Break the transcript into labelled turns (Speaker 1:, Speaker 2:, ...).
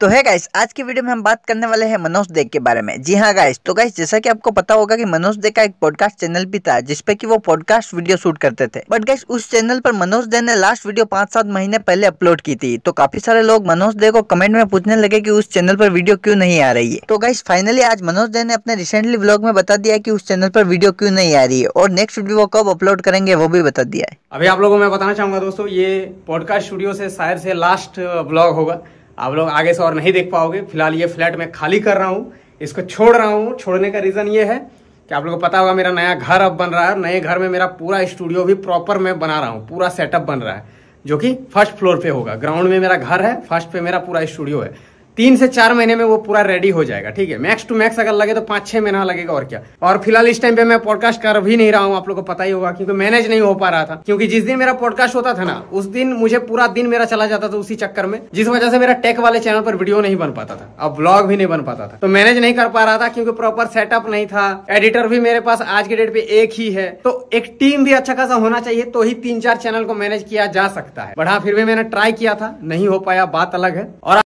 Speaker 1: तो है गाइस आज की वीडियो में हम बात करने वाले हैं मनोज देग के बारे में जी हाँ गाइस तो गाइस जैसा कि आपको पता होगा कि मनोज देग का एक पॉडकास्ट चैनल भी था जिसपे कि वो पॉडकास्ट वीडियो शूट करते थे बट गाइस उस चैनल पर मनोज देव ने लास्ट वीडियो पांच सात महीने पहले अपलोड की थी तो काफी सारे लोग मनोज देव को कमेंट में पूछने लगे की उस चैनल पर वीडियो क्यूँ नहीं आ रही है तो गाइस फाइनली आज मनोज देव ने अपने रिसेंटली ब्लॉग में बता दिया की उस चैनल पर वीडियो क्यूँ नहीं आ रही है और नेक्स्ट वीडियो कब अपलोड करेंगे वो भी बता दिया है
Speaker 2: अभी आप लोगों को मैं बताना चाहूंगा दोस्तों ये पॉडकास्ट स्टूडियो से शायद से लास्ट ब्लॉग होगा आप लोग आगे से और नहीं देख पाओगे फिलहाल ये फ्लैट मैं खाली कर रहा हूँ इसको छोड़ रहा हूँ छोड़ने का रीज़न ये है कि आप लोगों को पता होगा मेरा नया घर अब बन रहा है नए घर में मेरा पूरा स्टूडियो भी प्रॉपर मैं बना रहा हूँ पूरा सेटअप बन रहा है जो कि फर्स्ट फ्लोर पे होगा ग्राउंड में मेरा घर है फर्स्ट पे मेरा पूरा स्टूडियो है तीन से चार महीने में वो पूरा रेडी हो जाएगा ठीक है मैक्स टू मैक्स अगर लगे तो पांच छह महीना लगेगा और क्या और फिलहाल इस टाइम पे मैं पॉडकास्ट कर भी नहीं रहा हूँ आप लोग को पता ही होगा क्योंकि मैनेज नहीं हो पा रहा था क्योंकि जिस दिन मेरा पॉडकास्ट होता था ना उस दिन मुझे पूरा दिन मेरा चला जाता था उसी चक्कर में जिस वजह से मेरा टेक वाले चैनल पर वीडियो नहीं बन पाता था अब ब्लॉग भी नहीं बन पाता था तो मैनेज नहीं कर पा रहा था क्योंकि प्रॉपर सेटअप नहीं था एडिटर भी मेरे पास आज के डेट पे एक ही है तो एक टीम भी अच्छा खासा होना चाहिए तो ही तीन चार चैनल
Speaker 3: को मैनेज किया जा सकता है बढ़ा फिर भी मैंने ट्राई किया था नहीं हो पाया बात अलग है और